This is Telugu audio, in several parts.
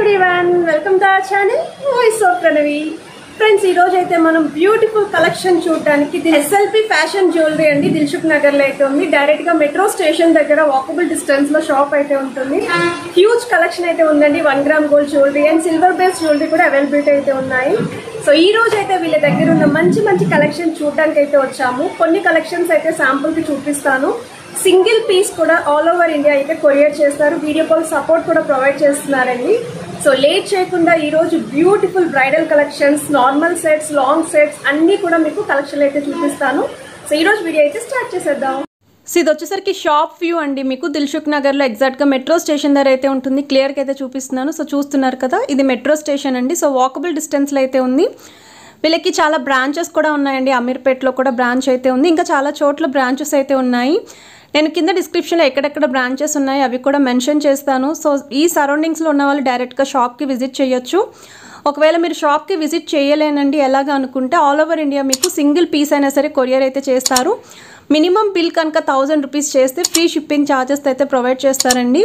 everyone welcome to our channel voice of Pranavi friends ఈ అయితే మనం బ్యూటిఫుల్ కలెక్షన్ చూడడానికి ఇది ఎస్ఎల్పి ఫ్యాషన్ జ్యువెలరీ అండి దిల్షుక్ నగర్లో అయితే ఉంది డైరెక్ట్గా మెట్రో స్టేషన్ దగ్గర వాకబుల్ డిస్టెన్స్ లో షాప్ అయితే ఉంటుంది హ్యూజ్ కలెక్షన్ అయితే ఉందండి one gram gold jewellery and silver base jewellery కూడా అవైలబిలిటీ అయితే ఉన్నాయి సో ఈ రోజు అయితే వీళ్ళ దగ్గర ఉన్న మంచి మంచి కలెక్షన్ చూడడానికి అయితే వచ్చాము కొన్ని కలెక్షన్స్ అయితే శాంపుల్ కి చూపిస్తాను సింగిల్ పీస్ కూడా ఆల్ ఓవర్ ఇండియా అయితే కొరియర్ చేస్తారు వీడియో కాల్ సపోర్ట్ కూడా ప్రొవైడ్ చేస్తున్నారండి సో లేట్ చేయకుండా ఈరోజు beautiful bridal collections normal sets long sets అన్నీ కూడా మీకు కలెక్షన్లు అయితే చూపిస్తాను సో ఈరోజు వీడియో అయితే స్టార్ట్ చేసేద్దాం సో ఇది వచ్చేసరికి షాప్ వ్యూ అండి మీకు దిల్షుక్ నగర్లో ఎగ్జాక్ట్గా మెట్రో స్టేషన్ దగ్గర అయితే ఉంటుంది క్లియర్గా అయితే చూపిస్తున్నాను సో చూస్తున్నారు కదా ఇది మెట్రో స్టేషన్ అండి సో వాకబుల్ డిస్టెన్స్లో అయితే ఉంది వీళ్ళకి చాలా బ్రాంచెస్ కూడా ఉన్నాయండి అమీర్పేట్లో కూడా బ్రాంచ్ అయితే ఉంది ఇంకా చాలా చోట్ల బ్రాంచెస్ అయితే ఉన్నాయి నేను కింద డిస్క్రిప్షన్లో ఎక్కడెక్కడ బ్రాంచెస్ ఉన్నాయో అవి కూడా మెన్షన్ చేస్తాను సో ఈ సరౌండింగ్స్లో ఉన్న వాళ్ళు డైరెక్ట్గా షాప్కి విజిట్ చేయొచ్చు ఒకవేళ మీరు షాప్కి విజిట్ చేయలేనండి ఎలాగ అనుకుంటే ఆల్ ఓవర్ ఇండియా మీకు సింగిల్ పీస్ అయినా సరే కొరియర్ అయితే చేస్తారు మినిమం బిల్ కనుక థౌజండ్ రూపీస్ చేస్తే ఫ్రీ షిప్పింగ్ ఛార్జెస్ అయితే ప్రొవైడ్ చేస్తారండి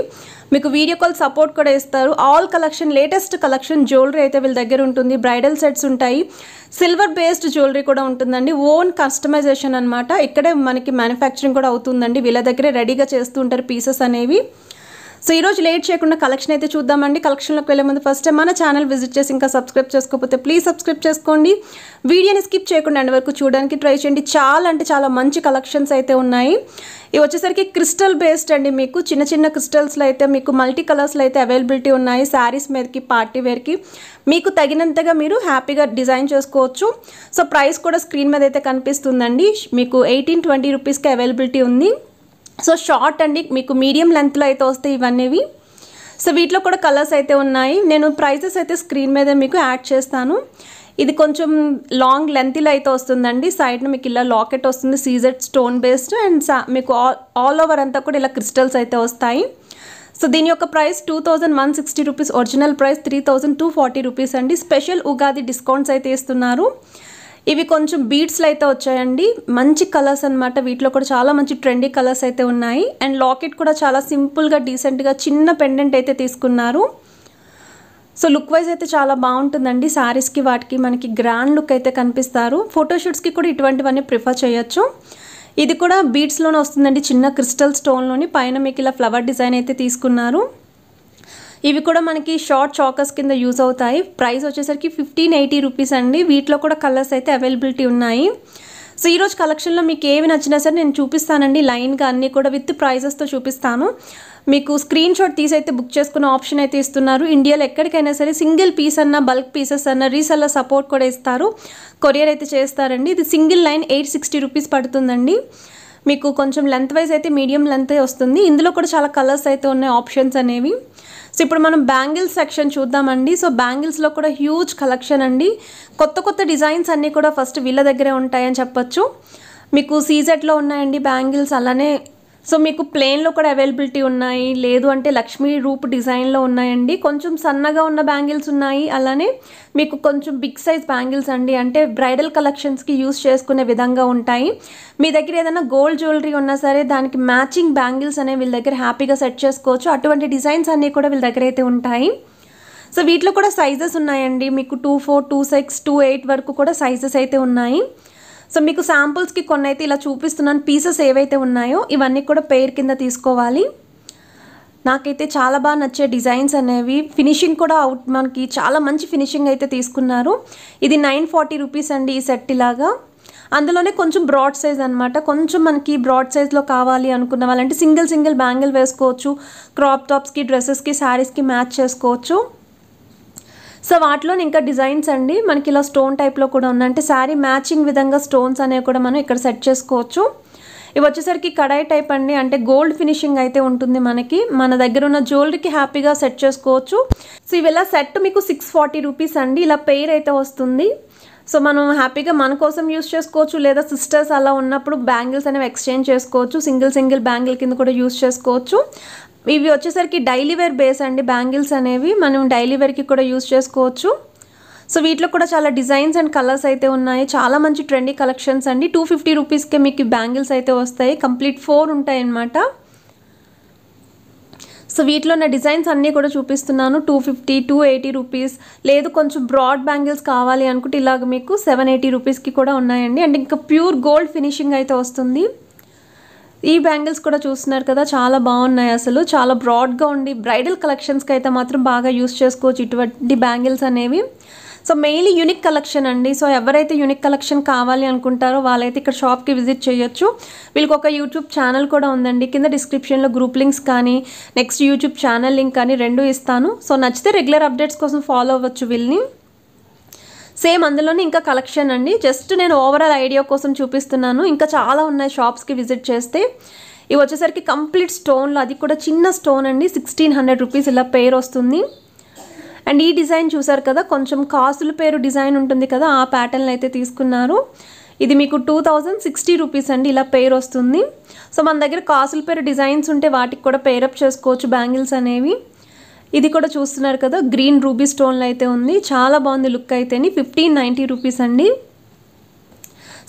మీకు వీడియో కాల్ సపోర్ట్ కూడా ఇస్తారు all collection latest collection jewellery అయితే వీళ్ళ దగ్గర ఉంటుంది బ్రైడల్ సెట్స్ ఉంటాయి సిల్వర్ బేస్డ్ జ్యువెలరీ కూడా ఉంటుందండి ఓన్ కస్టమైజేషన్ అనమాట ఇక్కడే మనకి మ్యానుఫ్యాక్చరింగ్ కూడా అవుతుందండి వీళ్ళ దగ్గరే రెడీగా చేస్తూ ఉంటారు పీసెస్ అనేవి సో ఈరోజు లేట్ చేయకుండా కలెక్షన్ అయితే చూద్దామండి కలెక్షన్లోకి వెళ్ళే ముందు ఫస్ట్ మన ఛానల్ విజిట్ చేసి ఇంకా సబ్స్క్రైబ్ చేసుకోకపోతే ప్లీజ్ సబ్స్క్రైబ్ చేసుకోండి వీడియోని స్కిప్ చేయకుండా అండి వరకు చూడడానికి ట్రై చేయండి చాలా అంటే చాలా మంచి కలెక్షన్స్ అయితే ఉన్నాయి ఇవి వచ్చేసరికి క్రిస్టల్ బేస్డ్ అండి మీకు చిన్న చిన్న క్రిస్టల్స్లో అయితే మీకు మల్టీ కలర్స్లో అయితే అవైలబిలిటీ ఉన్నాయి శారీస్ మీదకి పార్టీ వేర్కి మీకు తగినంతగా మీరు హ్యాపీగా డిజైన్ చేసుకోవచ్చు సో ప్రైస్ కూడా స్క్రీన్ మీద అయితే కనిపిస్తుందండి మీకు ఎయిటీన్ ట్వంటీ రూపీస్కి అవైలబిలిటీ ఉంది సో షార్ట్ అండి మీకు మీడియం లెంత్లో అయితే వస్తాయి ఇవన్నీవి సో వీటిలో కూడా కలర్స్ అయితే ఉన్నాయి నేను ప్రైసెస్ అయితే స్క్రీన్ మీద మీకు యాడ్ చేస్తాను ఇది కొంచెం లాంగ్ లెంత్లో అయితే వస్తుందండి సైడ్ను మీకు ఇలా లాకెట్ వస్తుంది సీజెడ్ స్టోన్ బేస్డ్ అండ్ మీకు ఆల్ ఆల్ ఓవర్ అంతా కూడా ఇలా క్రిస్టల్స్ అయితే వస్తాయి సో దీని యొక్క price two thousand one sixty rupees original price three thousand two forty rupees అండి స్పెషల్ ఉగాది డిస్కౌంట్స్ అయితే ఇస్తున్నారు ఇవి కొంచెం బీడ్స్లో అయితే వచ్చాయండి మంచి కలర్స్ అనమాట వీటిలో కూడా చాలా మంచి ట్రెండీ కలర్స్ అయితే ఉన్నాయి అండ్ లాకెట్ కూడా చాలా సింపుల్గా డీసెంట్గా చిన్న పెండెంట్ అయితే తీసుకున్నారు సో లుక్ వైజ్ అయితే చాలా బాగుంటుందండి శారీస్కి వాటికి మనకి గ్రాండ్ లుక్ అయితే కనిపిస్తారు ఫోటోషూట్స్కి కూడా ఇటువంటివన్నీ ప్రిఫర్ చేయొచ్చు ఇది కూడా బీడ్స్లోనే వస్తుందండి చిన్న క్రిస్టల్ స్టోన్లోని పైన మీకు ఇలా ఫ్లవర్ డిజైన్ అయితే తీసుకున్నారు ఇవి కూడా మనకి షార్ట్ చాకర్స్ కింద యూజ్ అవుతాయి ప్రైస్ వచ్చేసరికి ఫిఫ్టీన్ ఎయిటీ రూపీస్ అండి వీటిలో కూడా కలర్స్ అయితే అవైలబిలిటీ ఉన్నాయి సో ఈరోజు కలెక్షన్లో మీకు ఏవి నచ్చినా సరే నేను చూపిస్తానండి లైన్గా అన్నీ కూడా విత్ ప్రైజెస్తో చూపిస్తాను మీకు స్క్రీన్ షాట్ తీసి అయితే బుక్ చేసుకునే ఆప్షన్ అయితే ఇస్తున్నారు ఇండియాలో ఎక్కడికైనా సరే సింగిల్ పీస్ అన్న బల్క్ పీసెస్ అన్న రీసెల్లర్ సపోర్ట్ కూడా ఇస్తారు కొరియర్ అయితే చేస్తారండి ఇది single line eight sixty rupees పడుతుందండి మీకు కొంచెం లెంత్ వైజ్ అయితే మీడియం లెంత్ వస్తుంది ఇందులో కూడా చాలా కలర్స్ అయితే ఉన్నాయి ఆప్షన్స్ అనేవి సో ఇప్పుడు మనం బ్యాంగిల్స్ సెక్షన్ చూద్దామండి సో బ్యాంగిల్స్లో కూడా హ్యూజ్ కలెక్షన్ అండి కొత్త కొత్త డిజైన్స్ అన్నీ కూడా ఫస్ట్ వీళ్ళ దగ్గరే ఉంటాయని చెప్పొచ్చు మీకు సీజెట్లో ఉన్నాయండి బ్యాంగిల్స్ అలానే సో మీకు ప్లెయిన్లో కూడా అవైలబిలిటీ ఉన్నాయి లేదు అంటే లక్ష్మీ రూప్ డిజైన్లో ఉన్నాయండి కొంచెం సన్నగా ఉన్న బ్యాంగిల్స్ ఉన్నాయి అలానే మీకు కొంచెం బిగ్ సైజ్ బ్యాంగిల్స్ అండి అంటే బ్రైడల్ కలెక్షన్స్కి యూస్ చేసుకునే విధంగా ఉంటాయి మీ దగ్గర ఏదైనా గోల్డ్ జ్యువెలరీ ఉన్నా సరే దానికి మ్యాచింగ్ బ్యాంగిల్స్ అనేవి వీళ్ళ దగ్గర హ్యాపీగా సెట్ చేసుకోవచ్చు అటువంటి డిజైన్స్ అన్నీ కూడా వీళ్ళ దగ్గర అయితే ఉంటాయి సో వీటిలో కూడా సైజెస్ ఉన్నాయండి మీకు two four two six two eight వరకు కూడా సైజెస్ అయితే ఉన్నాయి సో మీకు శాంపుల్స్కి కొన్ని అయితే ఇలా చూపిస్తున్నాను పీసెస్ ఏవైతే ఉన్నాయో ఇవన్నీ కూడా పేరు కింద తీసుకోవాలి నాకైతే చాలా బాగా నచ్చే డిజైన్స్ అనేవి ఫినిషింగ్ కూడా అవుట్ మనకి చాలా మంచి ఫినిషింగ్ అయితే తీసుకున్నారు ఇది నైన్ ఫార్టీ రూపీస్ అండి ఈ సెట్ ఇలాగా అందులోనే కొంచెం బ్రాడ్ సైజ్ అనమాట కొంచెం మనకి బ్రాడ్ సైజ్లో కావాలి అనుకున్న వాళ్ళంటే సింగిల్ సింగిల్ బ్యాంగిల్ వేసుకోవచ్చు క్రాప్ టాప్స్కి డ్రెస్సెస్కి శారీస్కి మ్యాచ్ చేసుకోవచ్చు సో వాటిలో ఇంకా డిజైన్స్ అండి మనకి ఇలా స్టోన్ టైప్లో కూడా ఉన్నాయి అంటే శారీ మ్యాచింగ్ విధంగా స్టోన్స్ అనేవి కూడా మనం ఇక్కడ సెట్ చేసుకోవచ్చు ఇవి వచ్చేసరికి కడాయి టైప్ అండి అంటే గోల్డ్ ఫినిషింగ్ అయితే ఉంటుంది మనకి మన దగ్గర ఉన్న జ్యువెలరీకి హ్యాపీగా సెట్ చేసుకోవచ్చు సో ఇవి సెట్ మీకు సిక్స్ ఫార్టీ రూపీస్ అండి ఇలా పెయిర్ అయితే వస్తుంది సో మనం హ్యాపీగా మన కోసం యూస్ చేసుకోవచ్చు లేదా సిస్టర్స్ అలా ఉన్నప్పుడు బ్యాంగిల్స్ అనేవి ఎక్స్చేంజ్ చేసుకోవచ్చు సింగిల్ సింగిల్ బ్యాంగిల్ కింద కూడా యూస్ చేసుకోవచ్చు ఇవి వచ్చేసరికి డైలీ వేర్ బేస్ అండి బ్యాంగిల్స్ అనేవి మనం డైలీ వేర్కి కూడా యూస్ చేసుకోవచ్చు సో వీటిలో కూడా చాలా డిజైన్స్ అండ్ కలర్స్ అయితే ఉన్నాయి చాలా మంచి ట్రెండీ కలెక్షన్స్ అండి టూ ఫిఫ్టీ రూపీస్కే మీకు బ్యాంగిల్స్ అయితే వస్తాయి కంప్లీట్ ఫోర్ ఉంటాయి సో వీటిలో నా డిజైన్స్ అన్నీ కూడా చూపిస్తున్నాను two fifty two eighty rupees లేదు కొంచెం బ్రాడ్ బ్యాంగిల్స్ కావాలి అనుకుంటే ఇలాగ మీకు సెవెన్ ఎయిటీ రూపీస్కి కూడా ఉన్నాయండి అండ్ ఇంకా ప్యూర్ గోల్డ్ ఫినిషింగ్ అయితే వస్తుంది ఈ బ్యాంగిల్స్ కూడా చూస్తున్నారు కదా చాలా బాగున్నాయి అసలు చాలా బ్రాడ్గా ఉండి బ్రైడల్ కలెక్షన్స్కి అయితే మాత్రం బాగా యూస్ చేసుకోవచ్చు ఇటువంటి బ్యాంగిల్స్ అనేవి సో మెయిన్లీ యూనిక్ కలెక్షన్ అండి సో ఎవరైతే యూనిక్ కలెక్షన్ కావాలి అనుకుంటారో వాళ్ళైతే ఇక్కడ షాప్కి విజిట్ చేయొచ్చు వీళ్ళకి ఒక యూట్యూబ్ ఛానల్ కూడా ఉందండి కింద డిస్క్రిప్షన్లో గ్రూప్ లింక్స్ కానీ నెక్స్ట్ యూట్యూబ్ ఛానల్ లింక్ కానీ రెండు ఇస్తాను సో నచ్చితే రెగ్యులర్ అప్డేట్స్ కోసం ఫాలో అవ్వచ్చు వీళ్ళని సేమ్ అందులోనే ఇంకా కలెక్షన్ అండి జస్ట్ నేను ఓవరాల్ ఐడియా కోసం చూపిస్తున్నాను ఇంకా చాలా ఉన్నాయి షాప్స్కి విజిట్ చేస్తే ఇవి వచ్చేసరికి కంప్లీట్ స్టోన్లు అది కూడా చిన్న స్టోన్ అండి సిక్స్టీన్ హండ్రెడ్ రూపీస్ ఇలా పేర్ వస్తుంది అండ్ ఈ డిజైన్ చూసారు కదా కొంచెం కాసుల పేరు డిజైన్ ఉంటుంది కదా ఆ ప్యాటర్న్ అయితే తీసుకున్నారు ఇది మీకు టూ థౌజండ్ సిక్స్టీ రూపీస్ అండి ఇలా పేర్ వస్తుంది సో మన దగ్గర కాసుల పేరు డిజైన్స్ ఉంటే వాటికి కూడా పేరప్ చేసుకోవచ్చు బ్యాంగిల్స్ అనేవి ఇది కూడా చూస్తున్నారు కదా గ్రీన్ రూబీ స్టోన్ అయితే ఉంది చాలా బాగుంది లుక్ అయితేని ఫిఫ్టీన్ నైంటీ రూపీస్ అండి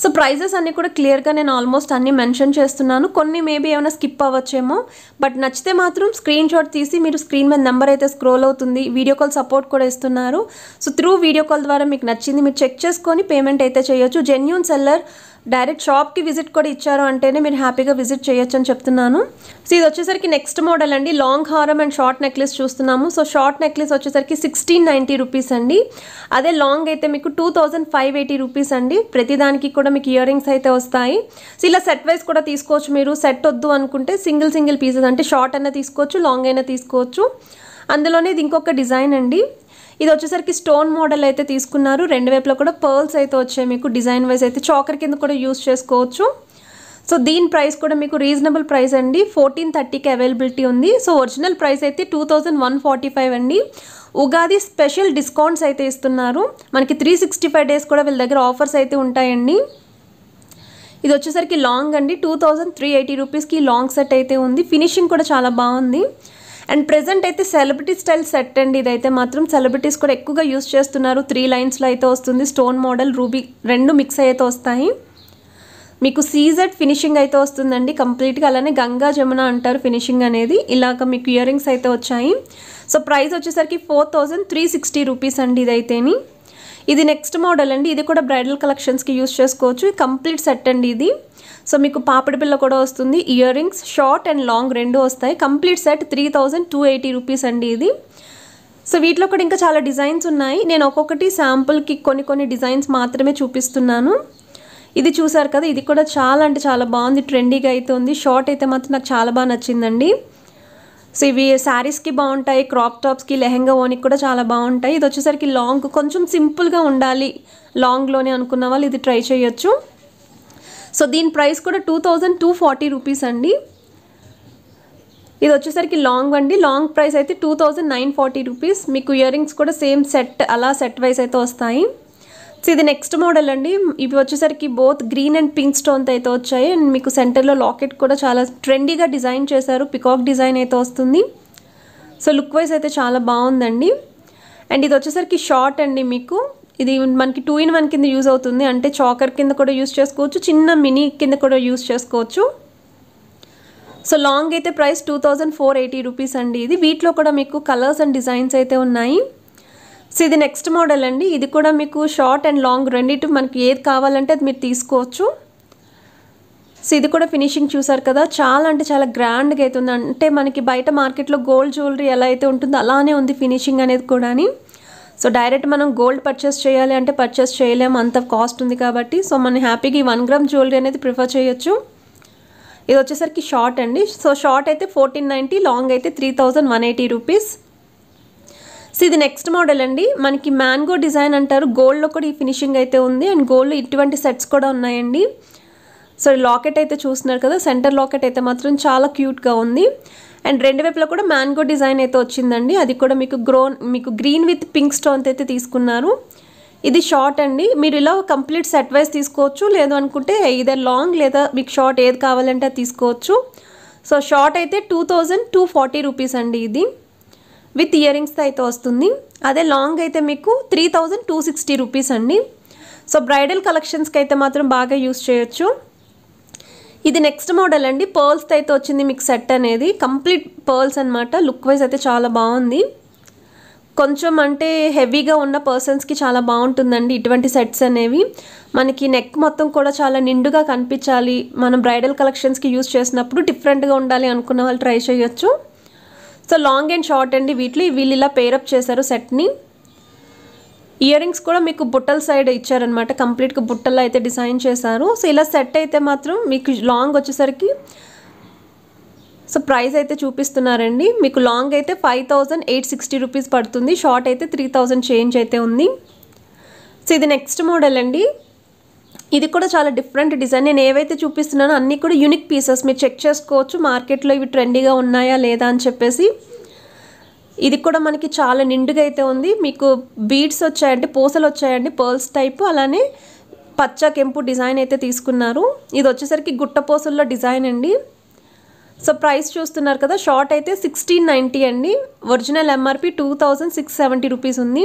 సో ప్రైజెస్ అన్నీ కూడా క్లియర్గా నేను ఆల్మోస్ట్ అన్నీ మెన్షన్ చేస్తున్నాను కొన్ని మేబీ ఏమైనా స్కిప్ అవ్వచ్చేమో బట్ నచ్చితే మాత్రం స్క్రీన్ షాట్ తీసి మీరు స్క్రీన్ మీద నెంబర్ అయితే స్క్రోల్ అవుతుంది వీడియో కాల్ సపోర్ట్ కూడా ఇస్తున్నారు సో త్రూ వీడియో కాల్ ద్వారా మీకు నచ్చింది మీరు చెక్ చేసుకొని పేమెంట్ అయితే చేయొచ్చు జెన్యున్ సెల్లర్ డైరెక్ట్ షాప్కి విజిట్ కూడా ఇచ్చారు అంటేనే మీరు హ్యాపీగా విజిట్ చేయొచ్చు అని చెప్తున్నాను సో ఇది వచ్చేసరికి నెక్స్ట్ మోడల్ అండి లాంగ్ హారం అండ్ షార్ట్ నెక్లెస్ చూస్తున్నాము సో షార్ట్ నెక్లెస్ వచ్చేసరికి సిక్స్టీన్ నైంటీ రూపీస్ అండి అదే లాంగ్ అయితే మీకు two thousand five eighty rupees అండి ప్రతిదానికి కూడా మీకు ఇయర్ రింగ్స్ అయితే వస్తాయి సో ఇలా సెట్ వైజ్ కూడా తీసుకోవచ్చు మీరు సెట్ వద్దు అనుకుంటే సింగిల్ సింగిల్ పీసెస్ అంటే షార్ట్ అయినా తీసుకోవచ్చు లాంగ్ అయినా తీసుకోవచ్చు అందులోనే ఇది ఇంకొక డిజైన్ అండి ఇది వచ్చేసరికి స్టోన్ మోడల్ అయితే తీసుకున్నారు రెండు వైపులో కూడా పర్ల్స్ అయితే వచ్చాయి మీకు డిజైన్ వైజ్ అయితే చాకర్ కింద కూడా యూస్ చేసుకోవచ్చు సో దీని ప్రైస్ కూడా మీకు రీజనబుల్ ప్రైస్ అండి ఫోర్టీన్ థర్టీకి అవైలబిలిటీ ఉంది సో ఒరిజినల్ ప్రైస్ అయితే two thousand one forty five అండి ఉగాది స్పెషల్ డిస్కౌంట్స్ అయితే ఇస్తున్నారు మనకి త్రీ సిక్స్టీ ఫైవ్ డేస్ కూడా వీళ్ళ దగ్గర ఆఫర్స్ అయితే ఉంటాయండి ఇది వచ్చేసరికి లాంగ్ అండి టూ థౌజండ్ త్రీ ఎయిటీ రూపీస్కి లాంగ్ సెట్ అయితే ఉంది ఫినిషింగ్ కూడా చాలా బాగుంది అండ్ ప్రజెంట్ అయితే సెలబ్రిటీ స్టైల్ సెట్ అండి ఇదైతే మాత్రం సెలబ్రిటీస్ కూడా ఎక్కువగా యూస్ చేస్తున్నారు త్రీ లైన్స్లో అయితే వస్తుంది స్టోన్ మోడల్ రూబీ రెండు మిక్స్ అయితే వస్తాయి మీకు సీజెడ్ ఫినిషింగ్ అయితే వస్తుందండి కంప్లీట్గా అలానే గంగా జమున అంటారు ఫినిషింగ్ అనేది ఇలాగ మీకు ఇయర్ రింగ్స్ అయితే వచ్చాయి సో ప్రైస్ వచ్చేసరికి four thousand three sixty rupees అండి ఇదైతేని ఇది నెక్స్ట్ మోడల్ అండి ఇది కూడా బ్రైడల్ కలెక్షన్స్కి యూస్ చేసుకోవచ్చు కంప్లీట్ సెట్ అండి ఇది సో మీకు పాపిడి పిల్ల కూడా వస్తుంది ear rings short and long రెండు వస్తాయి complete set three thousand two eighty rupees అండి ఇది సో వీటిలో కూడా ఇంకా చాలా డిజైన్స్ ఉన్నాయి నేను ఒక్కొక్కటి శాంపుల్కి కొన్ని కొన్ని డిజైన్స్ మాత్రమే చూపిస్తున్నాను ఇది చూసారు కదా ఇది కూడా చాలా అంటే చాలా బాగుంది ట్రెండీగా అయితే ఉంది షార్ట్ అయితే మాత్రం నాకు చాలా బాగా నచ్చిందండి సో ఇవి శారీస్కి బాగుంటాయి క్రాప్ టాప్స్కి లెహెంగా ఓనికి కూడా చాలా బాగుంటాయి ఇది వచ్చేసరికి లాంగ్ కొంచెం సింపుల్గా ఉండాలి లాంగ్లోనే అనుకున్న వాళ్ళు ఇది ట్రై చేయొచ్చు సో దీని ప్రైస్ కూడా two thousand two forty rupees అండి ఇది వచ్చేసరికి లాంగ్ అండి లాంగ్ ప్రైస్ అయితే two thousand nine forty rupees మీకు ఇయరింగ్స్ కూడా సేమ్ సెట్ అలా సెట్ వైస్ అయితే వస్తాయి సో ఇది నెక్స్ట్ మోడల్ అండి ఇవి వచ్చేసరికి బోత్ గ్రీన్ అండ్ పింక్ స్టోన్తో అయితే వచ్చాయి అండ్ మీకు సెంటర్లో లాకెట్ కూడా చాలా ట్రెండీగా డిజైన్ చేశారు పికాక్ డిజైన్ అయితే వస్తుంది సో లుక్ వైజ్ అయితే చాలా బాగుందండి అండ్ ఇది వచ్చేసరికి షార్ట్ అండి మీకు ఇది మనకి టూ ఇన్ వన్ కింద యూజ్ అవుతుంది అంటే చాకర్ కింద కూడా యూజ్ చేసుకోవచ్చు చిన్న మినీ కింద కూడా యూజ్ చేసుకోవచ్చు సో లాంగ్ అయితే price two thousand four eighty rupees అండి ఇది వీటిలో కూడా మీకు కలర్స్ అండ్ డిజైన్స్ అయితే ఉన్నాయి సో ఇది నెక్స్ట్ మోడల్ అండి ఇది కూడా మీకు షార్ట్ అండ్ లాంగ్ రెండిటి మనకి ఏది కావాలంటే అది మీరు తీసుకోవచ్చు సో ఇది కూడా ఫినిషింగ్ చూసారు కదా చాలా అంటే చాలా గ్రాండ్గా అవుతుంది అంటే మనకి బయట మార్కెట్లో గోల్డ్ జ్యువెలరీ ఎలా అయితే ఉంటుందో అలానే ఉంది ఫినిషింగ్ అనేది అని సో డైరెక్ట్ మనం గోల్డ్ పర్చేస్ చేయాలి అంటే పర్చేస్ చేయలేము అంత కాస్ట్ ఉంది కాబట్టి సో మనం హ్యాపీగా ఈ వన్ గ్రామ్ జ్యువెలరీ అనేది ప్రిఫర్ చేయొచ్చు ఇది వచ్చేసరికి షార్ట్ అండి సో షార్ట్ అయితే ఫోర్టీన్ నైంటీ లాంగ్ అయితే three thousand one eighty rupees so ఇది నెక్స్ట్ మోడల్ అండి మనకి మ్యాంగో డిజైన్ అంటారు గోల్డ్లో కూడా ఈ ఫినిషింగ్ అయితే ఉంది అండ్ గోల్డ్ ఇటువంటి సెట్స్ కూడా ఉన్నాయండి సో లాకెట్ అయితే చూస్తున్నారు కదా సెంటర్ లాకెట్ అయితే మాత్రం చాలా క్యూట్గా ఉంది అండ్ రెండు వైపులో కూడా మ్యాంగో డిజైన్ అయితే వచ్చిందండి అది కూడా మీకు గ్రోన్ మీకు గ్రీన్ విత్ పింక్ స్టోన్ అయితే తీసుకున్నారు ఇది షార్ట్ అండి మీరు ఇలా కంప్లీట్ సెట్ వైజ్ తీసుకోవచ్చు లేదు అనుకుంటే ఇదే లాంగ్ లేదా మీకు షార్ట్ ఏది కావాలంటే తీసుకోవచ్చు సో షార్ట్ అయితే two thousand two forty rupees అండి ఇది విత్ ఇయరింగ్స్తో అయితే వస్తుంది అదే లాంగ్ అయితే మీకు three thousand two sixty rupees అండి సో బ్రైడల్ కలెక్షన్స్కి అయితే మాత్రం బాగా యూస్ చేయొచ్చు ఇది నెక్స్ట్ మోడల్ అండి పర్ల్స్తో అయితే వచ్చింది మీకు సెట్ అనేది కంప్లీట్ పర్ల్స్ అనమాట లుక్ వైజ్ అయితే చాలా బాగుంది కొంచెం అంటే హెవీగా ఉన్న పర్సన్స్కి చాలా బాగుంటుందండి ఇటువంటి సెట్స్ అనేవి మనకి నెక్ మొత్తం కూడా చాలా నిండుగా కనిపించాలి మనం బ్రైడల్ కలెక్షన్స్కి యూజ్ చేసినప్పుడు డిఫరెంట్గా ఉండాలి అనుకున్న వాళ్ళు ట్రై చేయొచ్చు సో లాంగ్ అండ్ షార్ట్ అండి వీటిలో వీళ్ళు ఇలా పేరప్ చేశారు సెట్ని ఇయర్ రింగ్స్ కూడా మీకు బుట్టల సైడ్ ఇచ్చారనమాట కంప్లీట్గా బుట్టల్లో అయితే డిజైన్ చేశారు సో ఇలా సెట్ అయితే మాత్రం మీకు లాంగ్ వచ్చేసరికి సో ప్రైస్ అయితే చూపిస్తున్నారండి మీకు లాంగ్ అయితే five thousand eight sixty rupees పడుతుంది షార్ట్ అయితే త్రీ థౌజండ్ చేంజ్ అయితే ఉంది సో ఇది నెక్స్ట్ మోడల్ అండి ఇది కూడా చాలా డిఫరెంట్ డిజైన్ నేను ఏవైతే చూపిస్తున్నానో అన్నీ కూడా యూనిక్ పీసెస్ మీరు చెక్ చేసుకోవచ్చు మార్కెట్లో ఇవి ట్రెండీగా ఉన్నాయా లేదా అని చెప్పేసి ఇది కూడా మనకి చాలా నిండుగా అయితే ఉంది మీకు బీడ్స్ వచ్చాయండి పూసలు వచ్చాయండి పర్ల్స్ టైప్ అలానే పచ్చ కెంపు డిజైన్ అయితే తీసుకున్నారు ఇది వచ్చేసరికి గుట్ట పూసల్లో డిజైన్ అండి సో ప్రైస్ చూస్తున్నారు కదా షార్ట్ అయితే సిక్స్టీన్ నైంటీ అండి original MRP two thousand six seventy rupees ఉంది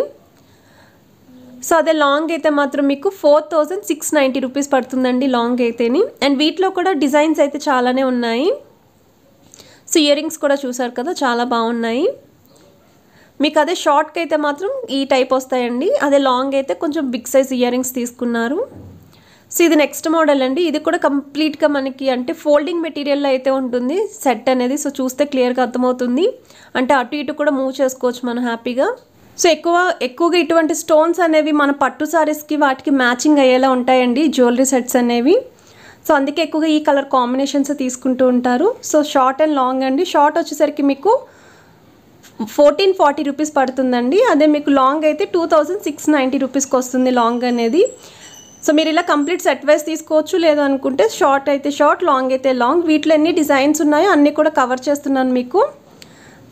సో అదే లాంగ్ అయితే మాత్రం మీకు four thousand six ninety rupees పడుతుందండి లాంగ్ అయితేని అండ్ వీటిలో కూడా డిజైన్స్ అయితే చాలానే ఉన్నాయి సో ఇయర్ రింగ్స్ కూడా చూసారు కదా చాలా బాగున్నాయి మీకు అదే షార్ట్కి అయితే మాత్రం ఈ టైప్ వస్తాయండి అదే లాంగ్ అయితే కొంచెం బిగ్ సైజ్ ఇయర్ రింగ్స్ తీసుకున్నారు సో ఇది నెక్స్ట్ మోడల్ అండి ఇది కూడా కంప్లీట్గా మనకి అంటే ఫోల్డింగ్ మెటీరియల్లో అయితే ఉంటుంది సెట్ అనేది సో చూస్తే క్లియర్గా అర్థమవుతుంది అంటే అటు ఇటు కూడా మూవ్ చేసుకోవచ్చు మనం హ్యాపీగా సో ఎక్కువ ఎక్కువగా ఇటువంటి స్టోన్స్ అనేవి మన పట్టు సారీస్కి వాటికి మ్యాచింగ్ అయ్యేలా ఉంటాయండి జ్యువెలరీ సెట్స్ అనేవి సో అందుకే ఎక్కువగా ఈ కలర్ కాంబినేషన్స్ తీసుకుంటూ ఉంటారు సో షార్ట్ అండ్ లాంగ్ అండి షార్ట్ వచ్చేసరికి మీకు ఫోర్టీన్ ఫార్టీ రూపీస్ పడుతుందండి అదే మీకు లాంగ్ అయితే టూ థౌజండ్ సిక్స్ నైంటీ రూపీస్కి వస్తుంది లాంగ్ అనేది సో మీరు ఇలా కంప్లీట్ సెట్ వైస్ తీసుకోవచ్చు లేదు అనుకుంటే షార్ట్ అయితే షార్ట్ లాంగ్ అయితే లాంగ్ వీటిలో ఎన్ని డిజైన్స్ ఉన్నాయో అన్నీ కూడా కవర్ చేస్తున్నాను మీకు